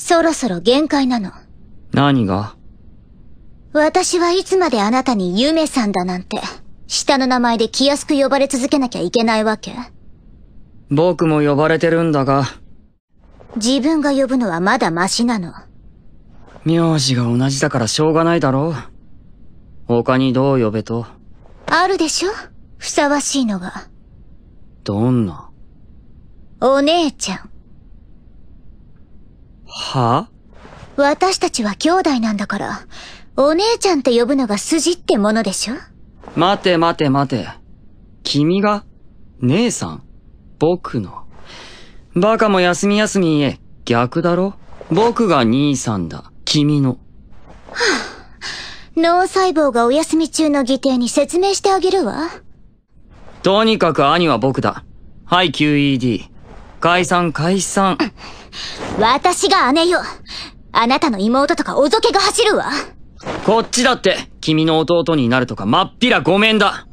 そろそろ限界なの。何が私はいつまであなたに夢さんだなんて、下の名前で気安く呼ばれ続けなきゃいけないわけ僕も呼ばれてるんだが。自分が呼ぶのはまだマシなの。名字が同じだからしょうがないだろう。他にどう呼べと。あるでしょふさわしいのが。どんなお姉ちゃん。はあ、私たちは兄弟なんだから、お姉ちゃんって呼ぶのが筋ってものでしょ待て待て待て。君が姉さん僕の。バカも休み休み言え。逆だろ僕が兄さんだ。君の。はあ、脳細胞がお休み中の議定に説明してあげるわ。とにかく兄は僕だ。はい、QED。解散解散。私が姉よあなたの妹とかおぞけが走るわこっちだって君の弟になるとかまっぴらごめんだ